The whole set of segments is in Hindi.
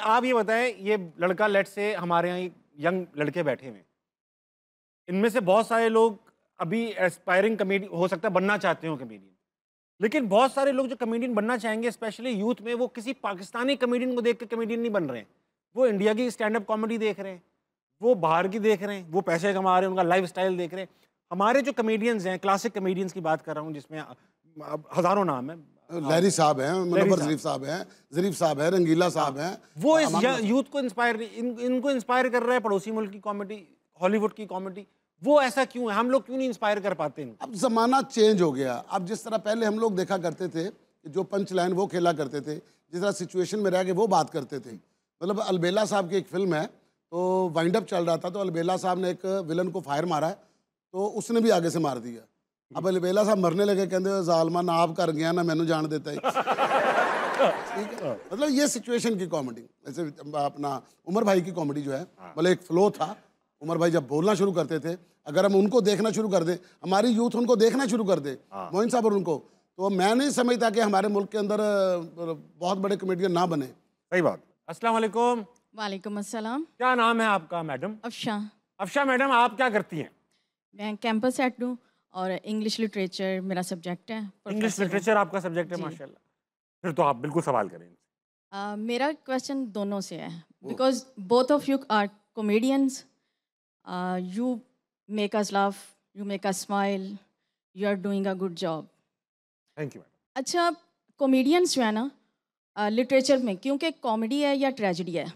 आप ये बताएं ये लड़का लेट से हमारे यहाँ यंग लड़के बैठे हुए इनमें से बहुत सारे लोग अभी एस्पायरिंग कमेडी हो सकता है बनना चाहते हो कमेडियन लेकिन बहुत सारे लोग जो कमेडियन बनना चाहेंगे स्पेशली यूथ में वो किसी पाकिस्तानी कमेडियन को देख कर कमेडियन नहीं बन रहे हैं वो इंडिया की स्टैंड अप कॉमेडी देख रहे हैं वो बाहर की देख रहे हैं वो पैसे कमा रहे हैं उनका लाइफ स्टाइल देख रहे हैं हमारे जो कमेडियंस हैं क्लासिक कमेडियंस की बात कर रहा हूँ जिसमें हज़ारों नाम है हाँ। लहरी साहब हैं मुनवर जरीफ साहब हैं जरीफ साहब हैं रंगीला हाँ। साहब हैं वो इस यूथ को इंस्पायर इन, इनको इंस्पायर कर रहा है पड़ोसी मुल्क की कॉमेडी हॉलीवुड की कॉमेडी वो ऐसा क्यों है हम लोग क्यों नहीं इंस्पायर कर पाते हैं अब ज़माना चेंज हो गया अब जिस तरह पहले हम लोग देखा करते थे जो पंच लाइन वो खेला करते थे जिस तरह सिचुएशन में रह के वो बात करते थे मतलब अलबेला साहब की एक फिल्म है तो वाइंड अप चल रहा था तो अलबेला साहब ने एक विलन को फायर मारा है तो उसने भी आगे से मार दिया ਅਬ ਲਵੇਲਾ ਸਾਹਿਬ ਮਰਨੇ ਲਗੇ ਕਹਿੰਦੇ ਜ਼ਾਲਮਾ ਨਾ ਆਪ ਕਰ ਗਿਆ ਨਾ ਮੈਨੂੰ ਜਾਣ ਦਿੱਤਾ है मतलब ये सिचुएशन की कॉमेडी जैसे अपना उमर भाई की कॉमेडी जो है हाँ। मतलब एक फ्लो था उमर भाई जब बोलना शुरू करते थे अगर हम उनको देखना शुरू कर दे हमारी यूथ उनको देखना शुरू कर दे हाँ। मोहिंद साहब और उनको तो मैं नहीं समझता कि हमारे मुल्क के अंदर बहुत बड़े कमेडियन ना बने सही बात असल वालेकुम अस्सलाम क्या नाम है आपका मैडम अफशा अफशा मैडम आप क्या करती है मैं कैंपस एट हूँ और इंग्लिश लिटरेचर मेरा सब्जेक्ट है इंग्लिश लिटरेचर आपका सब्जेक्ट है माशाल्लाह फिर तो आप बिल्कुल सवाल करें uh, मेरा क्वेश्चन दोनों से है because both of you are comedians you make us laugh you make us smile you are doing a good job thank you अच्छा कॉमेडियंस जो है ना लिटरेचर में क्योंकि कॉमेडी है या ट्रेजिडी है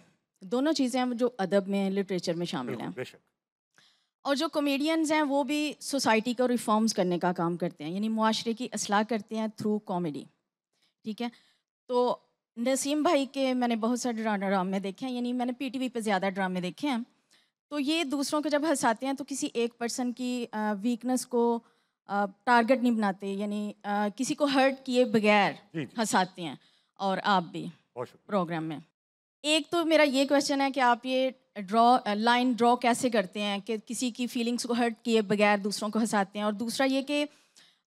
दोनों चीज़ें हैं जो अदब में लिटरेचर में शामिल हैं और जो कॉमेडियंस हैं वो भी सोसाइटी को रिफॉर्म्स करने का काम करते हैं यानी माशरे की असलाह करते हैं थ्रू कॉमेडी ठीक है तो नसीम भाई के मैंने बहुत सारे ड्रा ड्रामे देखे हैं यानी मैंने वी पर ज़्यादा ड्रामे देखे हैं तो ये दूसरों को जब हंसाते हैं तो किसी एक पर्सन की वीकनेस को टारगेट नहीं बनाते यानी किसी को हर्ट किए बगैर हंसाते हैं और आप भी प्रोग्राम में एक तो मेरा ये क्वेश्चन है कि आप ये ड्रॉ लाइन ड्रॉ कैसे करते हैं कि किसी की फीलिंग्स को हर्ट किए बगैर दूसरों को हंसाते हैं और दूसरा ये कि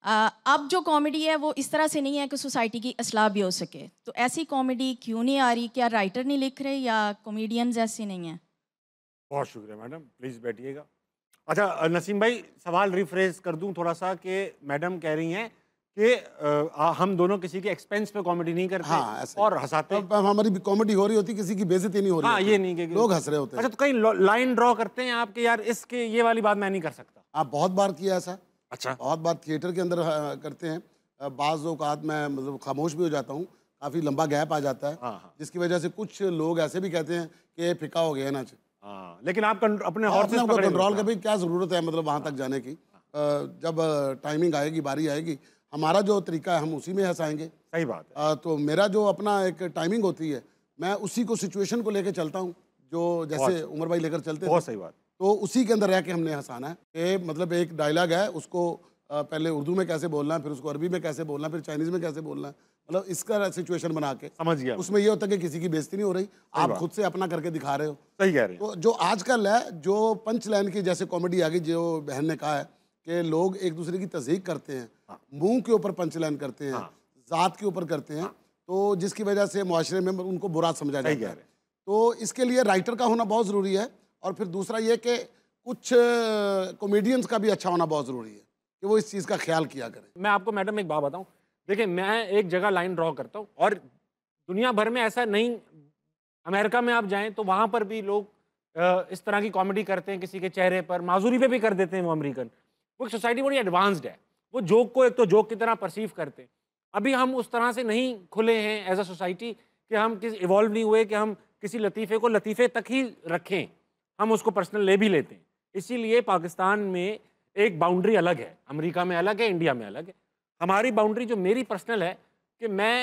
अब जो कॉमेडी है वो इस तरह से नहीं है कि सोसाइटी की असलाह भी हो सके तो ऐसी कॉमेडी क्यों नहीं आ रही क्या राइटर नहीं लिख रहे या कॉमेडियंस ऐसे नहीं हैं बहुत शुक्रिया मैडम प्लीज़ बैठिएगा अच्छा नसीम भाई सवाल रिफ्रेश कर दूं थोड़ा सा कि मैडम कह रही हैं कि हम दोनों किसी के एक्सपेंस पे कॉमेडी नहीं करते हाँ, और हंसाते हैं हमारी कॉमेडी हो रही होती किसी की बेजती नहीं हो रही हाँ, ये नहीं लोग हंस रहे होते अच्छा तो कहीं लाइन ड्रॉ करते हैं आपके यार इसके ये वाली बात मैं नहीं कर सकता आप बहुत बार किया ऐसा अच्छा बहुत बार थिएटर के अंदर करते हैं बाज़ अवत मैं मतलब खामोश भी हो जाता हूँ काफ़ी लंबा गैप आ जाता है हाँ, हाँ। जिसकी वजह से कुछ लोग ऐसे भी कहते हैं कि फिका हो गया ना हाँ, लेकिन आप अपने कंट्रोल का भी क्या ज़रूरत है मतलब वहां तक जाने की जब टाइमिंग आएगी बारी आएगी हमारा जो तरीका है हम उसी में हंसाएंगे सही बात है। आ, तो मेरा जो अपना एक टाइमिंग होती है मैं उसी को सिचुएशन को लेकर चलता हूँ जो जैसे उमर भाई लेकर चलते बहुत सही बात तो उसी के अंदर रह के हमने हंसाना है कि मतलब एक डायलॉग है उसको पहले उर्दू में कैसे बोलना है फिर उसको अरबी में कैसे बोलना है फिर चाइनीज़ में कैसे बोलना है मतलब इसका सिचुएशन बना के समझ गया उसमें ये होता है कि किसी की बेइज्जती नहीं हो रही आप खुद से अपना करके दिखा रहे हो सही कह रहे हो तो जो आजकल है जो पंच लाइन की जैसे कॉमेडी आ गई जो बहन ने कहा है कि लोग एक दूसरे की तस्दीक करते हैं हाँ। मुंह के ऊपर पंचलाइन करते हैं हाँ। ज़ात के ऊपर करते हैं हाँ। तो जिसकी वजह से माशरे में उनको बुरा समझा जाता है तो इसके लिए राइटर का होना बहुत ज़रूरी है और फिर दूसरा ये कि कुछ कॉमेडियंस का भी अच्छा होना बहुत ज़रूरी है कि वो इस चीज़ का ख्याल किया करें मैं आपको मैडम एक बात बताऊँ देखिए मैं एक जगह लाइन ड्रॉ करता हूँ और दुनिया भर में ऐसा नहीं अमेरिका में आप जाएँ तो वहाँ पर भी लोग इस तरह की कॉमेडी करते हैं किसी के चेहरे पर माजूरी पे भी कर देते हैं वो अमेरिकन वो एक सोसाइटी बड़ी एडवांस्ड है वो जोक को एक तो जोक की तरह परसीव करते हैं अभी हम उस तरह से नहीं खुले हैं एज अ सोसाइटी कि हम किस इवॉल्व नहीं हुए कि हम किसी लतीफ़े को लतीफ़े तक ही रखें हम उसको पर्सनल ले भी लेते हैं इसीलिए पाकिस्तान में एक बाउंड्री अलग है अमेरिका में अलग है इंडिया में अलग है हमारी बाउंड्री जो मेरी पर्सनल है कि मैं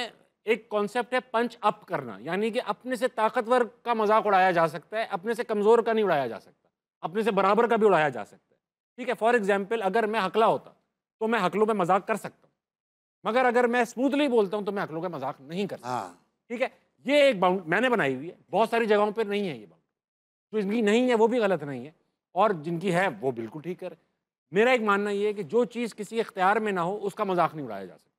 एक कॉन्सेप्ट है पंच अप करना यानी कि अपने से ताकतवर का मजाक उड़ाया जा सकता है अपने से कमज़ोर का नहीं उड़ाया जा सकता अपने से बराबर का भी उड़ाया जा सकता ठीक है फॉर एग्जाम्पल अगर मैं हकला होता तो मैं हकलों में मजाक कर सकता हूँ मगर अगर मैं स्मूथली बोलता हूँ तो मैं हकलों का मजाक नहीं कर सकता हाँ। ठीक है ये एक बाउंड मैंने बनाई हुई है बहुत सारी जगहों पर नहीं है ये बाउंड जो इनकी नहीं है वो भी गलत नहीं है और जिनकी है वो बिल्कुल ठीक है मेरा एक मानना ये है कि जो चीज़ किसी इख्तियार में ना हो उसका मजाक नहीं उड़ाया जा सकता